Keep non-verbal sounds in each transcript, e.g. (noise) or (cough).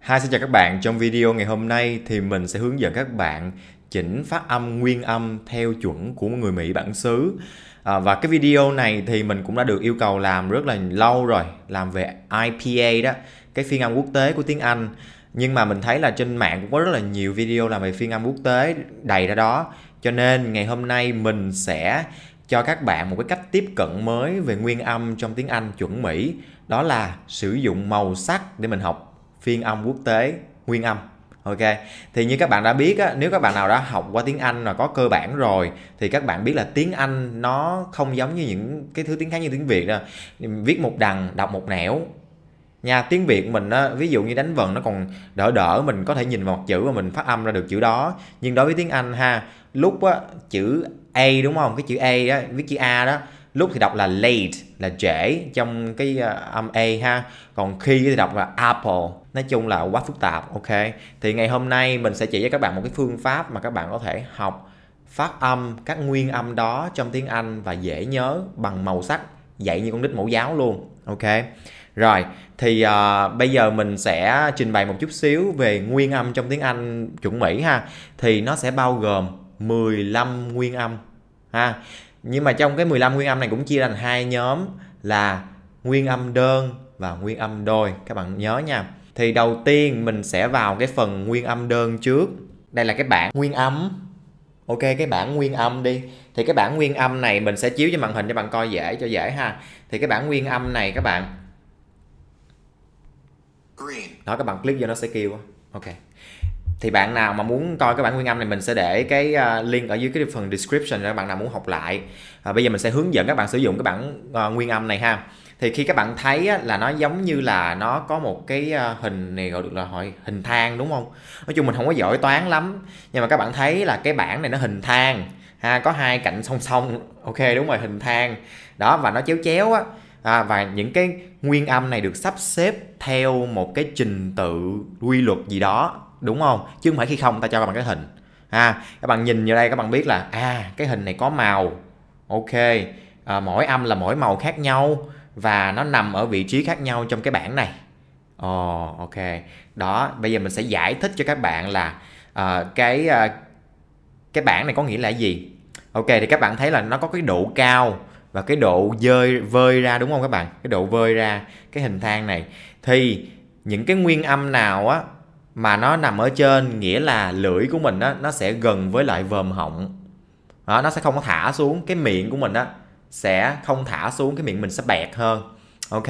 hai xin chào các bạn, trong video ngày hôm nay thì mình sẽ hướng dẫn các bạn chỉnh phát âm nguyên âm theo chuẩn của người Mỹ bản xứ. À, và cái video này thì mình cũng đã được yêu cầu làm rất là lâu rồi, làm về IPA đó, cái phiên âm quốc tế của tiếng Anh. Nhưng mà mình thấy là trên mạng cũng có rất là nhiều video làm về phiên âm quốc tế đầy ra đó. Cho nên ngày hôm nay mình sẽ cho các bạn một cái cách tiếp cận mới về nguyên âm trong tiếng Anh chuẩn Mỹ, đó là sử dụng màu sắc để mình học phiên âm quốc tế nguyên âm ok thì như các bạn đã biết á, nếu các bạn nào đã học qua tiếng anh mà có cơ bản rồi thì các bạn biết là tiếng anh nó không giống như những cái thứ tiếng khác như tiếng việt đó, viết một đằng đọc một nẻo nha tiếng việt mình á, ví dụ như đánh vần nó còn đỡ đỡ mình có thể nhìn vào một chữ và mình phát âm ra được chữ đó nhưng đối với tiếng anh ha lúc á, chữ a đúng không cái chữ a đó viết chữ a đó lúc thì đọc là late là trễ trong cái à, âm a ha còn khi thì đọc là apple nói chung là quá phức tạp ok thì ngày hôm nay mình sẽ chỉ cho các bạn một cái phương pháp mà các bạn có thể học phát âm các nguyên âm đó trong tiếng Anh và dễ nhớ bằng màu sắc dạy như con nít mẫu giáo luôn ok rồi thì uh, bây giờ mình sẽ trình bày một chút xíu về nguyên âm trong tiếng Anh chuẩn Mỹ ha thì nó sẽ bao gồm 15 nguyên âm ha nhưng mà trong cái 15 nguyên âm này cũng chia thành hai nhóm là nguyên âm đơn và nguyên âm đôi các bạn nhớ nha thì đầu tiên mình sẽ vào cái phần nguyên âm đơn trước đây là cái bảng nguyên âm ok cái bảng nguyên âm đi thì cái bảng nguyên âm này mình sẽ chiếu cho màn hình cho bạn coi dễ cho dễ ha thì cái bảng nguyên âm này các bạn Green. đó các bạn click vô nó sẽ kêu ok thì bạn nào mà muốn coi cái bản nguyên âm này mình sẽ để cái ờ, link ở dưới cái phần description để bạn nào muốn học lại à, bây giờ mình sẽ hướng dẫn các bạn sử dụng cái bản uh, ờ, nguyên âm này ha thì khi các bạn thấy á, là nó giống như là nó có một cái ờ, hình này gọi được là hỏi hình thang đúng không nói chung mình không có giỏi toán lắm nhưng mà các bạn thấy là cái bảng này nó hình thang ha có hai cạnh song song ok đúng rồi hình thang đó và nó chéo chéo á à, và những cái nguyên âm này được sắp xếp theo một cái trình tự quy luật gì đó đúng không chứ không phải khi không ta cho các bạn cái hình ha các bạn nhìn vào đây các bạn biết là à cái hình này có màu ok à, mỗi âm là mỗi màu khác nhau và nó nằm ở vị trí khác nhau trong cái bảng này ồ oh, ok đó bây giờ mình sẽ giải thích cho các bạn là uh, cái uh, cái bảng này có nghĩa là gì ok thì các bạn thấy là nó có cái độ cao và cái độ dơi vơi ra đúng không các bạn cái độ vơi ra cái hình thang này thì những cái nguyên âm nào á mà nó nằm ở trên nghĩa là lưỡi của mình á nó sẽ gần với lại vòm họng đó, nó sẽ không có thả xuống cái miệng của mình á sẽ không thả xuống cái miệng mình sẽ bẹt hơn ok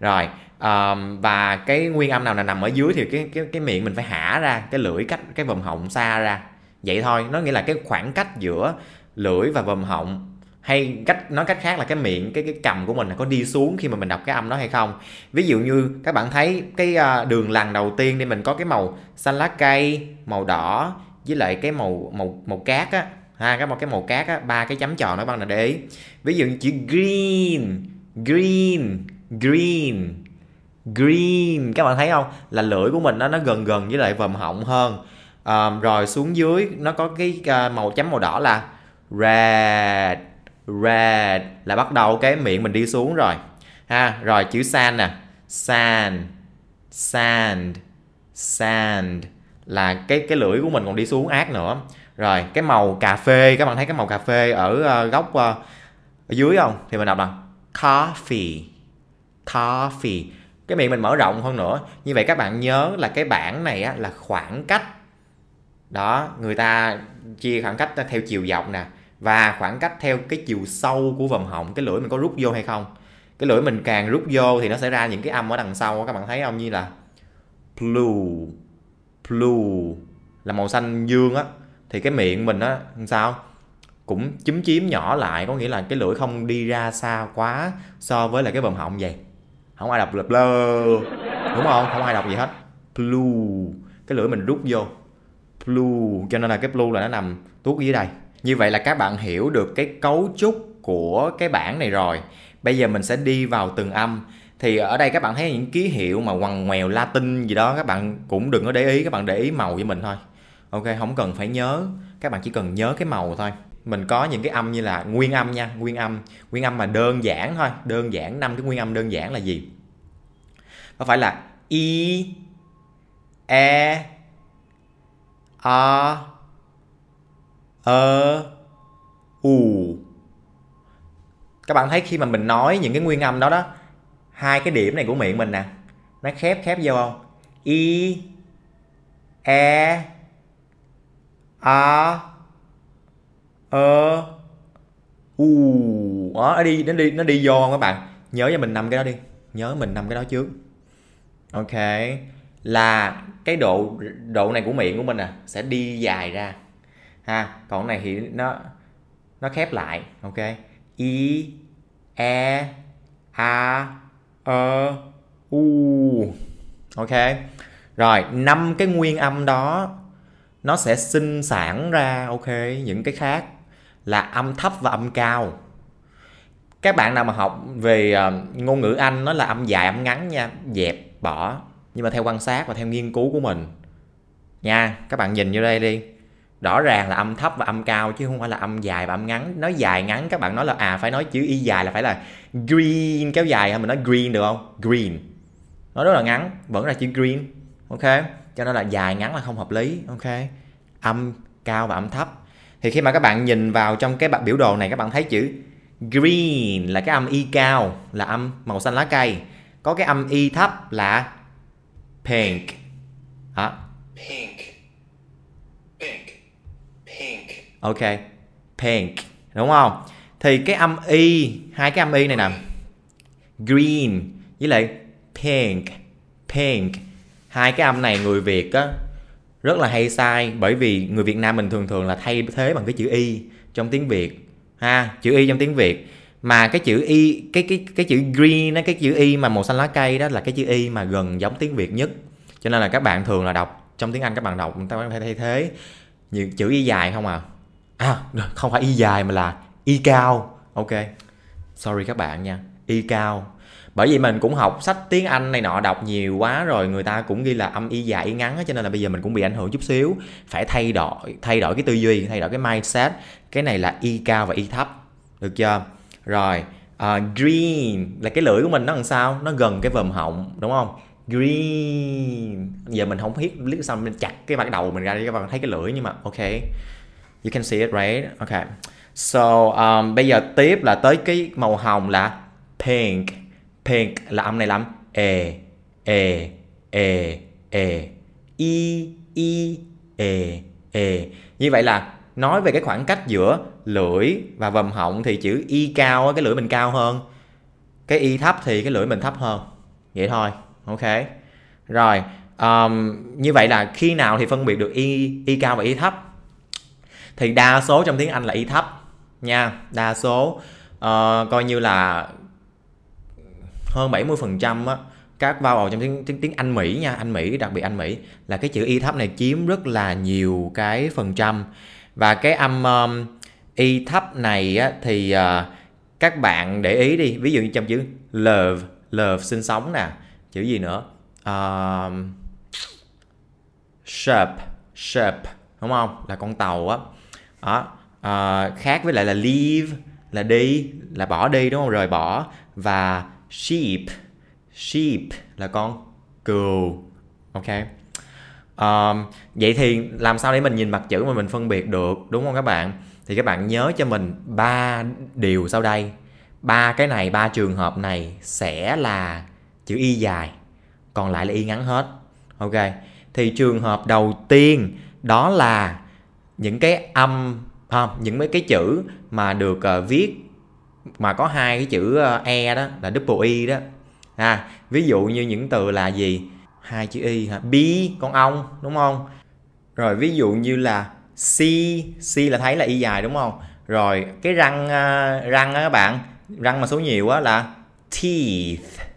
rồi um, và cái nguyên âm nào là nằm ở dưới thì cái cái cái miệng mình phải hả ra cái lưỡi cách cái vòm họng xa ra vậy thôi nó nghĩa là cái khoảng cách giữa lưỡi và vòm họng hay cách nói cách khác là cái miệng cái cái cầm của mình có đi xuống khi mà mình đọc cái âm đó hay không ví dụ như các bạn thấy cái ờ, đường lằn đầu tiên thì mình có cái màu xanh lá cây màu đỏ với lại cái màu màu màu cát á ha cái một cái màu cát á ba cái chấm tròn đó bạn là để ý ví dụ chữ green green green green các bạn thấy không là lưỡi của mình nó nó gần gần với lại vòm họng hơn à, rồi xuống dưới nó có cái à, màu chấm màu đỏ là red red là bắt đầu cái miệng mình đi xuống rồi ha rồi chữ sand nè sand sand sand là cái cái lưỡi của mình còn đi xuống ác nữa rồi cái màu cà phê các bạn thấy cái màu cà phê ở ờ, góc ờ, ở dưới không thì mình đọc là coffee coffee cái miệng mình mở rộng hơn nữa như vậy các bạn nhớ là cái bảng này á, là khoảng cách đó người ta chia khoảng cách theo chiều dọc nè và khoảng cách theo cái chiều sâu của vòng họng cái lưỡi mình có rút vô hay không cái lưỡi mình càng rút vô thì nó sẽ ra những cái âm ở đằng sau các bạn thấy không như là blue blue là màu xanh dương á thì cái miệng mình á sao cũng chúm chiếm nhỏ lại có nghĩa là cái lưỡi không đi ra xa quá so với là cái vòm họng vậy không ai đọc là blur đúng không không ai đọc gì hết blue cái lưỡi mình rút vô blue cho nên là cái blue là nó nằm tuốt dưới đây như vậy là các bạn hiểu được cái cấu trúc của cái bảng này rồi bây giờ mình sẽ đi vào từng âm thì ở đây các bạn thấy những ký hiệu mà quằn ngoèo Latin gì đó các bạn cũng đừng có để ý các bạn để ý màu với mình thôi ok không cần phải nhớ các bạn chỉ cần nhớ cái màu thôi mình có những cái âm như là nguyên âm nha nguyên âm nguyên âm mà đơn giản thôi đơn giản năm cái nguyên âm đơn giản là gì có phải là i e a ơ u các bạn thấy khi mà mình nói những cái nguyên âm đó đó hai cái điểm này của miệng mình nè nó khép khép vô không i e a ơ u đó, nó đi nó đi nó đi vô không các bạn nhớ cho mình nằm cái đó đi nhớ mình nằm cái đó trước ok là cái độ độ này của miệng của mình à sẽ đi dài ra ha còn này thì nó nó khép lại ok i e a ơ ờ, u ok rồi năm cái nguyên âm đó nó sẽ sinh sản ra ok những cái khác là âm thấp và âm cao các bạn nào mà học về ờ, ngôn ngữ anh nó là âm dài âm ngắn nha dẹp bỏ nhưng mà theo quan sát và theo nghiên cứu của mình nha các bạn nhìn vô đây đi rõ ràng là âm thấp và âm cao chứ không phải là âm dài và âm ngắn nói dài ngắn các bạn nói là à phải nói chữ y dài là phải là green kéo dài hay mình nói green được không green nó rất là ngắn vẫn là chữ green ok cho nên là dài ngắn là không hợp lý ok âm cao và âm thấp thì khi mà các bạn nhìn vào trong cái biểu đồ này các bạn thấy chữ green là cái âm y cao là âm màu xanh lá cây có cái âm y thấp là pink đó pink ok pink đúng không thì cái âm y hai cái âm y này nè green với lại pink pink hai cái âm này người việt á rất là hay sai bởi vì người việt nam mình thường thường là thay thế bằng cái chữ y trong tiếng việt ha chữ y trong tiếng việt mà cái chữ y cái cái cái chữ green á cái chữ y mà màu xanh lá cây đó là cái chữ y mà gần giống tiếng việt nhất cho nên là các bạn thường là đọc trong tiếng anh các bạn đọc người ta có thể thay thế như chữ y dài không à à không phải y dài mà là y cao ok sorry các bạn nha y cao bởi vì mình cũng học sách tiếng anh này nọ đọc nhiều quá rồi người ta cũng ghi là âm y dài y ngắn đó, cho nên là bây giờ mình cũng bị ảnh hưởng chút xíu phải thay đổi thay đổi cái tư duy thay đổi cái mindset cái này là y cao và y thấp được chưa rồi uh, green là cái lưỡi của mình nó làm sao nó gần cái vòm họng đúng không green giờ mình không biết biết sao mình chặt cái mặt đầu mình ra đi các bạn thấy cái lưỡi nhưng mà ok you can see it right okay so um, bây giờ tiếp là tới cái màu hồng là pink pink là âm này lắm e e e e i i e e như vậy là nói về cái khoảng cách giữa lưỡi và vòm họng thì chữ y cao cái lưỡi mình cao hơn cái y thấp thì cái lưỡi mình thấp hơn vậy thôi ok rồi um, như vậy là khi nào thì phân biệt được y y cao và y thấp thì đa số trong tiếng Anh là y thấp nha đa số uh, coi như là hơn 70% trăm các vào trong tiếng, tiếng tiếng Anh Mỹ nha, Anh Mỹ đặc biệt Anh Mỹ là cái chữ y thấp này chiếm rất là nhiều cái phần trăm và cái âm um, y thấp này á, thì uh, các bạn để ý đi, ví dụ như trong chữ love, love sinh sống nè, chữ gì nữa? Uh, sharp, sharp đúng không? Là con tàu á đó à, khác với lại là leave là đi là bỏ đi đúng không rời bỏ và sheep sheep là con cừu ok um, vậy thì làm sao để mình nhìn mặt chữ mà mình phân biệt được đúng không các bạn thì các bạn nhớ cho mình ba điều sau đây ba cái này ba trường hợp này sẽ là chữ y dài còn lại là y ngắn hết ok thì trường hợp đầu tiên đó là những cái âm không những mấy cái chữ mà được uh, viết mà có hai cái chữ uh, e đó là double y e đó à ví dụ như những từ là gì hai chữ y hả bi con ong đúng không rồi ví dụ như là c c là thấy là y dài đúng không rồi cái răng uh, răng á các bạn răng mà số nhiều á là teeth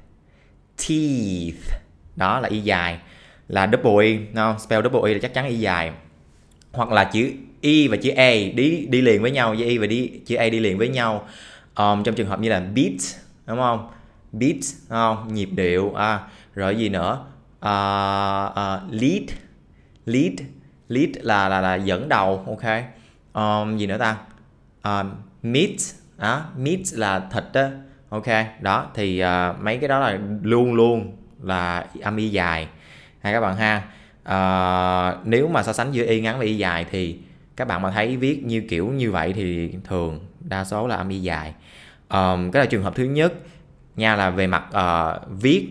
teeth đó là y dài là double y e, no spell double y e là chắc chắn y dài hoặc là chữ y và chữ a đi đi liền với nhau chữ y và đi chữ a đi liền với nhau um, trong trường hợp như là beat đúng không beat đúng không nhịp điệu à, rồi gì nữa uh, uh, lead lead lead là là là dẫn đầu ok um, gì nữa ta um, meat à, meat là thịt đó ok đó thì uh, mấy cái đó là luôn luôn là âm y dài hai các bạn ha à, nếu mà so sánh giữa y ngắn và y dài thì các bạn mà thấy viết như kiểu như vậy thì thường đa số là âm y dài um, cái là trường hợp thứ nhất nha là về mặt uh, viết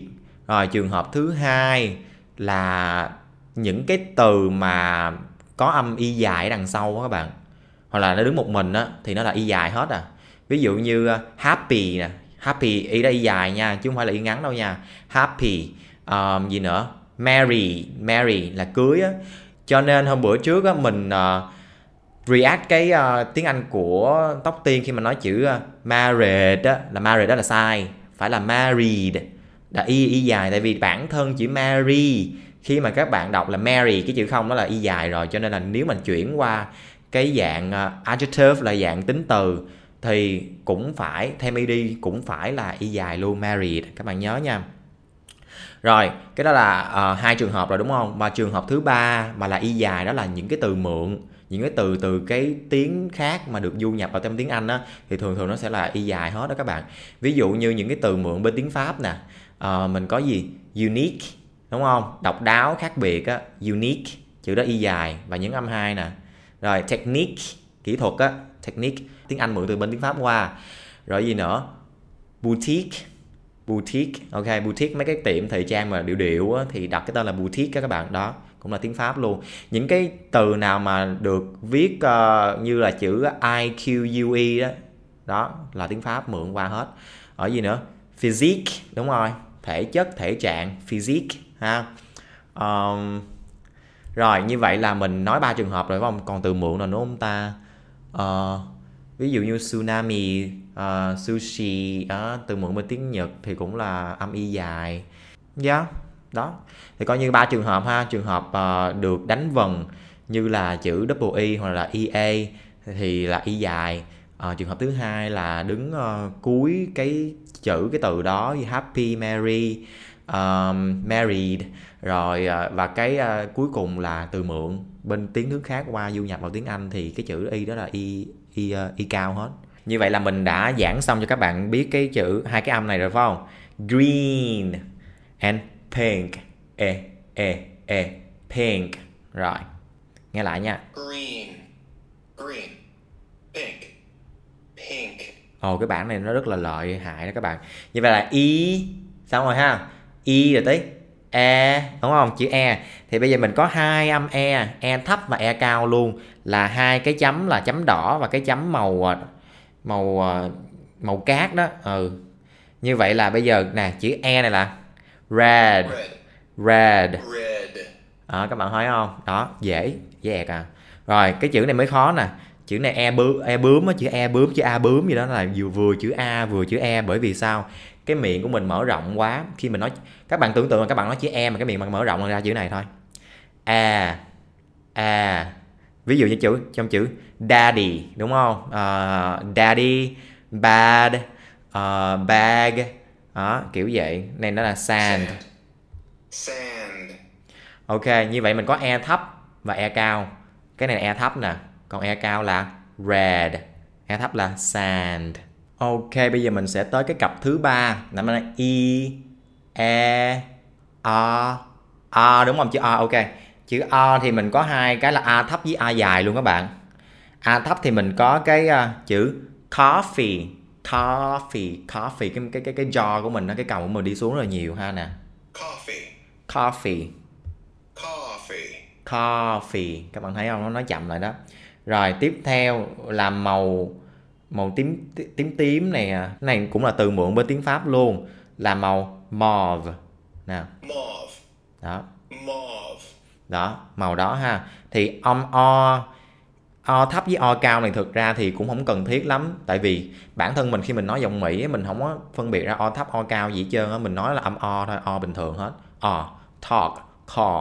rồi trường hợp thứ hai là những cái từ mà có âm y dài đằng sau đó các bạn hoặc là nó đứng một mình á thì nó là y dài hết à ví dụ như ờ, happy nè happy y đây dài nha chứ không phải là y ngắn đâu nha happy um, gì nữa Mary, Mary là cưới á cho nên hôm bữa trước á mình uh, react cái uh, tiếng Anh của tóc tiên khi mà nói chữ uh, married á là married đó là sai phải là married là y y dài tại vì bản thân chữ Mary khi mà các bạn đọc là Mary cái chữ không nó là y dài rồi cho nên là nếu mình chuyển qua cái dạng uh, adjective là dạng tính từ thì cũng phải thêm đi, cũng phải là y dài luôn married các bạn nhớ nha rồi cái đó là uh, hai trường hợp rồi đúng không và trường hợp thứ ba mà là y dài đó là những cái từ mượn những cái từ từ cái tiếng khác mà được du nhập vào trong tiếng Anh á thì thường thường nó sẽ là y dài hết đó các bạn ví dụ như những cái từ mượn bên tiếng Pháp nè uh, mình có gì unique đúng không độc đáo khác biệt á unique chữ đó y dài và những âm hai nè rồi technique kỹ thuật á technique tiếng Anh mượn từ bên tiếng Pháp qua rồi gì nữa boutique boutique ok boutique mấy cái tiệm thời trang mà điệu điệu á, thì đặt cái tên là boutique các bạn đó cũng là tiếng pháp luôn những cái từ nào mà được viết uh, như là chữ ique đó đó là tiếng pháp mượn qua hết ở gì nữa physique đúng rồi thể chất thể trạng physique ha um, rồi như vậy là mình nói ba trường hợp rồi phải không còn từ mượn là đúng không ta uh, ví dụ như tsunami uh, sushi uh, từ mượn bên tiếng nhật thì cũng là âm y dài dạ yeah, đó thì coi như ba trường hợp ha trường hợp uh, được đánh vần như là chữ double e hoặc là ea thì là y dài à, trường hợp thứ hai là đứng uh, cuối cái chữ cái từ đó như happy mary um, married rồi uh, và cái uh, cuối cùng là từ mượn bên tiếng nước khác qua du nhập vào tiếng anh thì cái chữ y đó là y y, uh, y cao hết như vậy là mình đã giảng xong cho các bạn biết cái chữ hai cái âm này rồi phải không? Green and pink. E e e pink. Rồi. Nghe lại nha. Green. Green. Pink. Pink. Ồ oh, cái bảng này nó rất là lợi hại đó các bạn. Như vậy là y e, xong rồi ha. Y e rồi tới e đúng không? Chữ e thì bây giờ mình có hai âm e, e thấp và e cao luôn là hai cái chấm là chấm đỏ và cái chấm màu à, màu ờ, màu cát đó ừ như vậy là bây giờ nè chữ e này là red red, red. À, các bạn thấy không đó dễ dễ à rồi cái chữ này mới khó nè chữ này e bướm e bướm á chữ e bướm chữ a bướm gì đó là vừa vừa chữ a vừa chữ e bởi vì sao cái miệng của mình mở rộng quá khi mình nói các bạn tưởng tượng là các bạn nói chữ e mà cái miệng bạn mở rộng ra chữ này thôi a a ví dụ như chữ trong chữ daddy đúng không uh, daddy bad uh, bag đó kiểu vậy nên nó là sand sand ok như vậy mình có e thấp và e cao cái này là e thấp nè còn e cao là red e thấp là sand ok bây giờ mình sẽ tới cái cặp thứ ba là e e r r đúng không chữ r ok chữ o thì mình có hai cái là a thấp với a dài luôn các bạn a thấp thì mình có cái uh, chữ coffee coffee coffee cái cái cái cái jaw của mình nó cái cầu của mình đi xuống rất là nhiều ha nè coffee coffee coffee coffee các bạn thấy không nó nói chậm lại đó rồi tiếp theo là màu màu tím tím tím này này cũng là từ mượn bên tiếng pháp luôn là màu mauve nè mauve đó đó màu đó ha thì âm o O thấp với O cao này thực ra thì cũng không cần thiết lắm Tại vì bản thân mình khi mình nói giọng Mỹ Mình không có phân biệt ra O thấp O cao gì hết trơn á Mình nói là âm O thôi, O bình thường hết O, talk, call,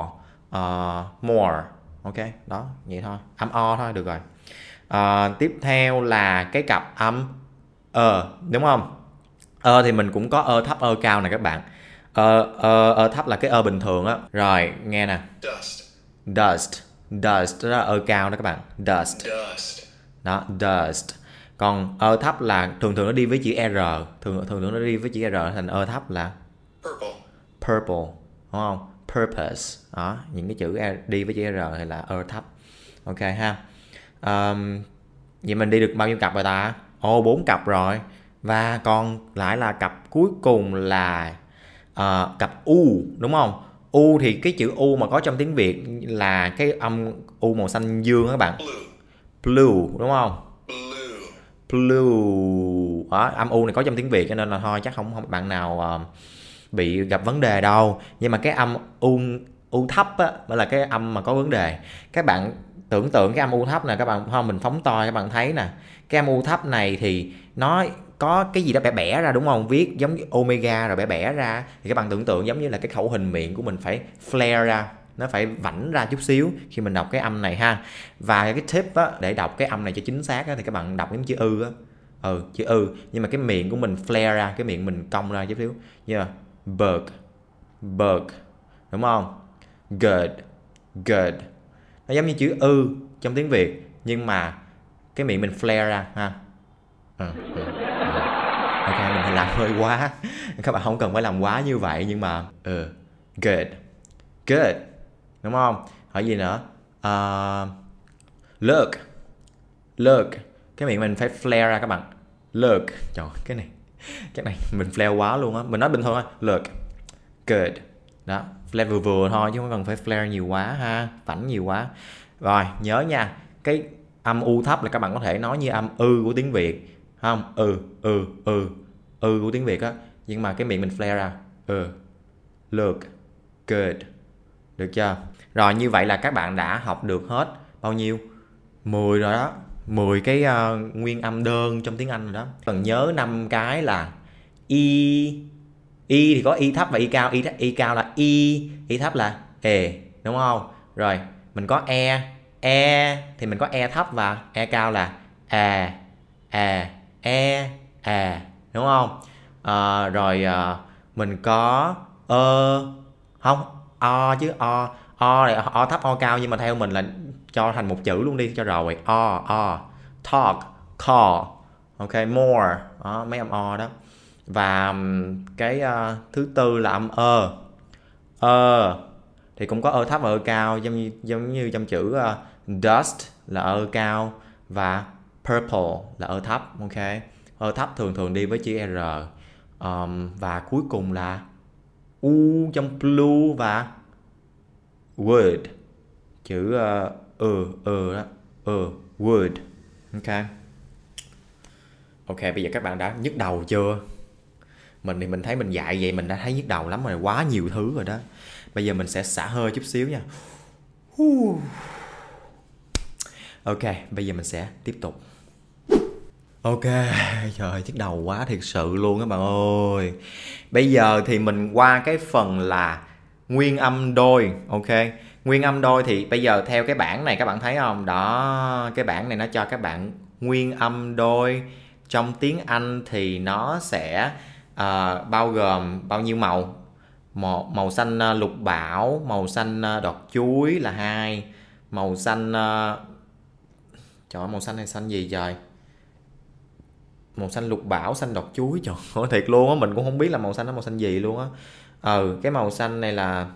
uh, more Ok, đó, vậy thôi Âm O thôi, được rồi uh, Tiếp theo là cái cặp âm Ờ, e, đúng không? Ờ thì mình cũng có ơ e thấp ơ cao này các bạn ờ ờ ờ thấp là cái ơ ờ bình thường á rồi nghe nè dust dust dust đó là ơ ờ cao đó các bạn dust dust đó dust còn ơ ờ thấp là thường thường nó đi với chữ r thường thường thường nó đi với chữ r thành ơ thấp là purple purple đúng không purpose đó những cái chữ r, đi với chữ r thì là ơ thấp ok ha um, vậy mình đi được bao nhiêu cặp rồi ta ô bốn cặp rồi và còn lại là cặp cuối cùng là à, cặp u đúng không u thì cái chữ u mà có trong tiếng việt là cái âm u màu xanh dương các bạn blue đúng không blue đó, âm u này có trong tiếng việt cho nên là thôi chắc không, không bạn nào uh, bị gặp vấn đề đâu nhưng mà cái âm u u thấp á mới là cái âm mà có vấn đề các bạn tưởng tượng cái âm u thấp này các bạn không mình phóng to các bạn thấy nè cái âm u thấp này thì nó có cái gì đó bẻ bẻ ra đúng không viết giống như omega rồi bẻ bẻ ra thì các bạn tưởng tượng giống như là cái khẩu hình miệng của mình phải flare ra nó phải vảnh ra chút xíu khi mình đọc cái âm này ha và cái tip á, để đọc cái âm này cho chính xác á, thì các bạn đọc giống chữ ư á ừ chữ ư nhưng mà cái miệng của mình flare ra cái miệng mình cong ra chút xíu như là bird bird đúng không good good nó giống như chữ ư trong tiếng việt nhưng mà cái miệng mình flare ra ha ừ. ừ ok mình làm hơi quá các bạn không cần phải làm quá như vậy nhưng mà ừ uh, good good đúng không hỏi gì nữa uh, look look cái miệng mình phải flare ra các bạn look trời cái này cái này mình flare quá luôn á mình nói bình thường thôi look good đó flare vừa vừa thôi chứ không cần phải flare nhiều quá ha phảnh nhiều quá rồi nhớ nha cái âm u thấp là các bạn có thể nói như âm ư của tiếng việt không ừ ừ ừ ừ của tiếng việt á nhưng mà cái miệng mình flare ra ừ look good được chưa rồi như vậy là các bạn đã học được hết bao nhiêu 10 rồi đó 10 cái uh, nguyên âm đơn trong tiếng Anh rồi đó cần nhớ năm cái là y y thì có y thấp và y cao y, y cao là y y thấp là e đúng không rồi mình có e e thì mình có e thấp và e cao là a à, à e à đúng không à, rồi à, mình có ơ không o chứ o o này o thấp o cao nhưng mà theo mình là cho thành một chữ luôn đi cho rồi o o talk call ok more đó, mấy âm o đó và cái uh, thứ tư là âm ơ ơ thì cũng có ơ thấp và ơ cao giống như giống như trong chữ uh, dust là ơ cao và purple là ở thấp ok ở thấp thường thường đi với chữ r um, và cuối cùng là u trong blue và word chữ ờ uh, ờ đó ờ uh, ok ok bây giờ các bạn đã nhức đầu chưa mình thì mình thấy mình dạy vậy mình đã thấy nhức đầu lắm rồi quá nhiều thứ rồi đó bây giờ mình sẽ xả hơi chút xíu nha ok bây giờ mình sẽ tiếp tục Ok, trời nhức đầu quá thiệt sự luôn các bạn ơi. Bây giờ thì mình qua cái phần là nguyên âm đôi, ok. Nguyên âm đôi thì bây giờ theo cái bảng này các bạn thấy không? Đó, cái bảng này nó cho các bạn nguyên âm đôi. Trong tiếng Anh thì nó sẽ uh, bao gồm bao nhiêu màu? Một màu xanh ờ, lục bảo, màu xanh ờ, đọt chuối là hai, màu xanh uh... trời màu xanh hay xanh gì trời? màu xanh lục bảo xanh đọt chuối (laughs) trời ơi thiệt luôn á mình cũng không biết là màu xanh nó màu xanh gì luôn á ừ cái màu xanh này là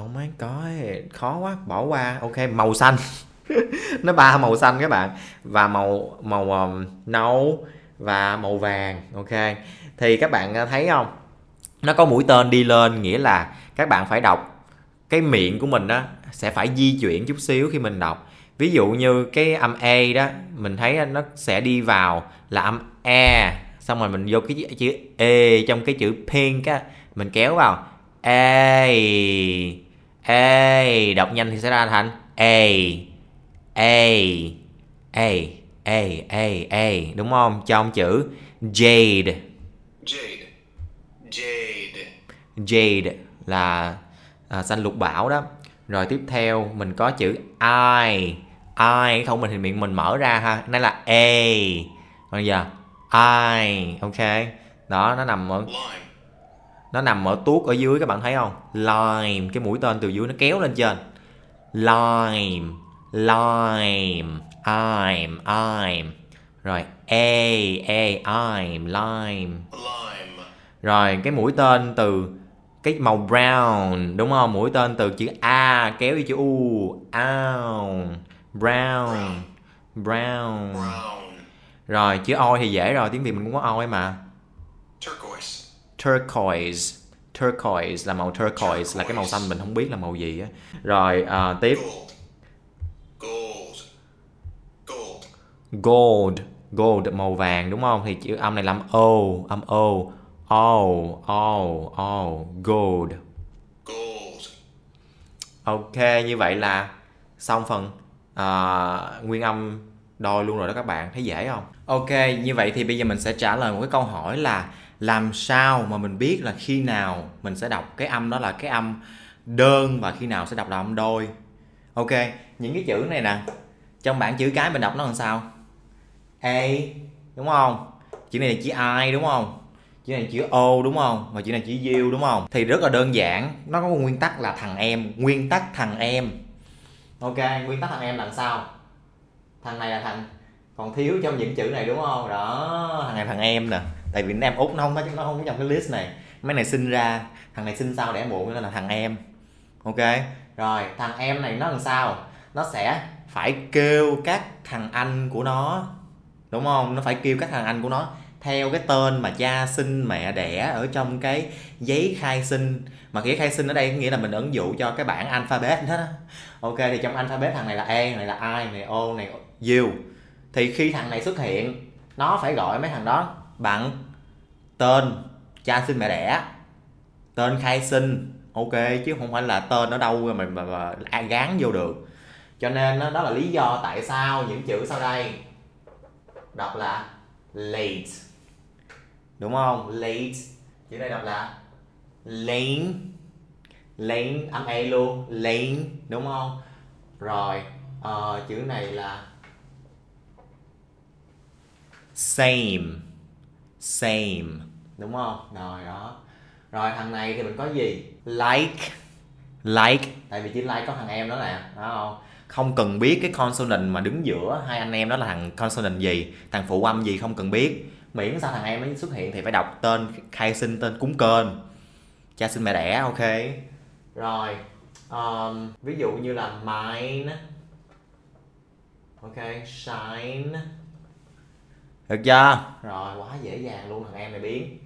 oh my god khó quá bỏ qua ok màu xanh (laughs) nó ba màu xanh các bạn và màu màu um, nâu và màu vàng ok thì các bạn à, thấy không nó có mũi tên đi lên nghĩa là các bạn phải đọc cái miệng của mình đó sẽ phải di chuyển chút xíu khi mình đọc ví dụ như cái âm e đó mình thấy nó sẽ đi vào là âm e xong rồi mình vô cái chữ e trong cái chữ pink á mình kéo vào e e đọc nhanh thì sẽ ra thành e e e e e e đúng không trong chữ jade jade jade jade là à, xanh lục bảo đó rồi tiếp theo mình có chữ i I thông mình thì miệng mình mở ra ha nên là A bây giờ I ok đó nó nằm ở nó nằm ở tuốt ở dưới các bạn thấy không lime cái mũi tên từ dưới nó kéo lên trên lime lime I'm I'm rồi A A I'm lime rồi cái mũi tên từ cái màu brown đúng không mũi tên từ chữ a kéo đi chữ u ow brown brown rồi chữ oi thì dễ rồi tiếng việt mình cũng có oi mà turquoise turquoise turquoise là màu turquoise, turquoise. là cái màu xanh mình không biết là màu gì á rồi uh, tiếp gold. gold gold gold màu vàng đúng không thì chữ âm này làm o âm o o o o gold gold ok như vậy là xong phần à, nguyên âm đôi luôn rồi đó các bạn thấy dễ không ok như vậy thì bây giờ mình sẽ trả lời một cái câu hỏi là làm sao mà mình biết là khi nào mình sẽ đọc cái âm đó là cái âm đơn và khi nào sẽ đọc là âm đôi ok những cái chữ này nè trong bảng chữ cái mình đọc nó làm sao a đúng không chữ này là chữ i đúng không chữ này chữ o đúng không và chữ này chữ u đúng không thì rất là đơn giản nó có một nguyên tắc là thằng em nguyên tắc thằng em ok nguyên tắc thằng em làm sao thằng này là thằng còn thiếu trong những chữ này đúng không đó thằng này thằng em nè tại vì em út nó không có nó không có trong cái list này mấy này sinh ra thằng này sinh sau đẻ muộn nên là thằng em ok rồi thằng em này nó làm sao nó sẽ phải kêu các thằng anh của nó đúng không nó phải kêu các thằng anh của nó theo cái tên mà cha sinh mẹ đẻ ở trong cái giấy khai sinh mà cái khai sinh ở đây nghĩa là mình ứng dụng cho cái bảng alphabet hết á ok thì trong alphabet thằng này là e này là i này o này u thì khi thằng này xuất hiện nó phải gọi mấy thằng đó bằng tên cha sinh mẹ đẻ tên khai sinh ok chứ không phải là tên ở đâu mà mà, mà, mà gán vô được cho nên đó, đó là lý do tại sao những chữ sau đây đọc là late đúng không late chữ này đọc là lane lane âm e luôn lane đúng không rồi uh, chữ này là same same đúng không rồi đó rồi thằng này thì mình có gì like like tại vì chữ like có thằng em đó nè đúng không không cần biết cái consonant mà đứng giữa hai anh em đó là thằng consonant gì thằng phụ âm gì không cần biết miễn sao thằng em mới xuất hiện thì phải đọc tên khai sinh tên cúng cơm cha sinh mẹ đẻ ok rồi um, ví dụ như là mine ok shine được chưa rồi quá dễ dàng luôn thằng em này biến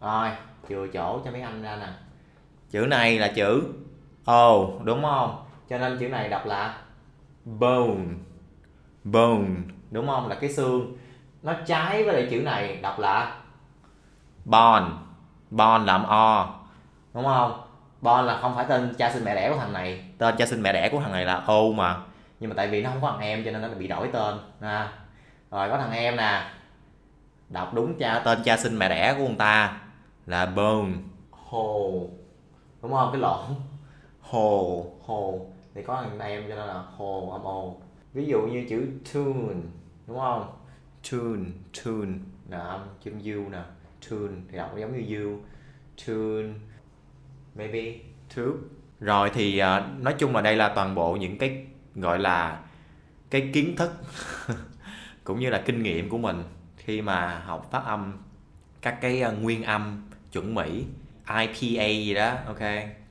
rồi chừa chỗ cho mấy anh ra nè chữ này là chữ o oh, đúng không cho nên chữ này đọc là bone bone đúng không là cái xương nó trái với lại chữ này đọc là bon bon làm o đúng không bon là không phải tên cha sinh mẹ đẻ của thằng này tên cha sinh mẹ đẻ của thằng này là ô mà nhưng mà tại vì nó không có thằng em cho nên nó bị đổi tên ha rồi có thằng em nè đọc đúng cha tên cha sinh mẹ đẻ của ông ta là bone hồ đúng không cái lộn hồ hồ thì có thằng em cho nên là hồ âm ô ví dụ như chữ tune đúng không tune tune là âm chân u nè tune thì đọc giống như u tune maybe tube rồi thì uh, nói chung là đây là toàn bộ những cái gọi là cái kiến thức (laughs) cũng như là kinh nghiệm của mình khi mà học phát âm các cái uh, nguyên âm chuẩn Mỹ IPA gì đó ok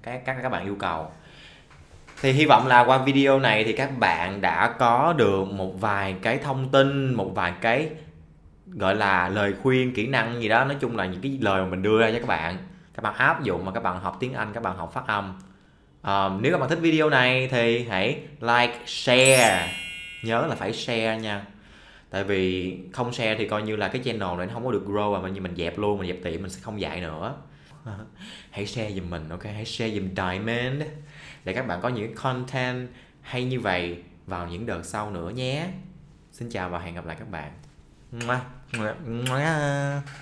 các các các bạn yêu cầu thì hy vọng là qua video này thì các bạn đã có được một vài cái thông tin một vài cái gọi là lời khuyên kỹ năng gì đó nói chung là những cái lời mà mình đưa ra cho các bạn các bạn áp dụng mà các bạn học tiếng Anh các bạn học phát âm à, nếu các bạn thích video này thì hãy like share nhớ là phải share nha tại vì không share thì coi như là cái channel này nó không có được grow và như mình dẹp luôn mình dẹp tiệm mình sẽ không dạy nữa (laughs) hãy share giùm mình ok hãy share giùm diamond để các bạn có những content hay như vậy vào những đợt sau nữa nhé xin chào và hẹn gặp lại các bạn